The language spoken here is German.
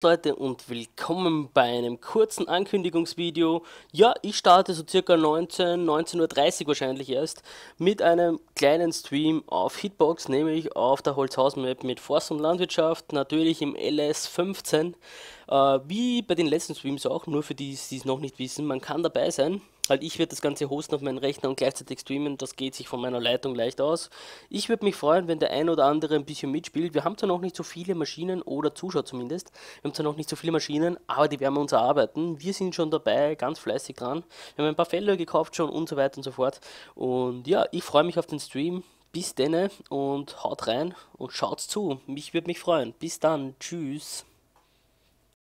Leute und willkommen bei einem kurzen Ankündigungsvideo. Ja, ich starte so circa 19, 19.30 Uhr wahrscheinlich erst mit einem kleinen Stream auf Hitbox, nämlich auf der Holzhausen Map mit Forst und Landwirtschaft, natürlich im LS15. Äh, wie bei den letzten Streams auch, nur für die, die es noch nicht wissen, man kann dabei sein. Halt, ich werde das Ganze hosten auf meinen Rechner und gleichzeitig streamen, das geht sich von meiner Leitung leicht aus. Ich würde mich freuen, wenn der ein oder andere ein bisschen mitspielt. Wir haben zwar noch nicht so viele Maschinen oder Zuschauer zumindest, wir haben zwar noch nicht so viele Maschinen, aber die werden wir uns erarbeiten. Wir sind schon dabei, ganz fleißig dran. Wir haben ein paar Fälle gekauft schon und so weiter und so fort. Und ja, ich freue mich auf den Stream. Bis denne und haut rein und schaut zu. Mich würde mich freuen. Bis dann. Tschüss.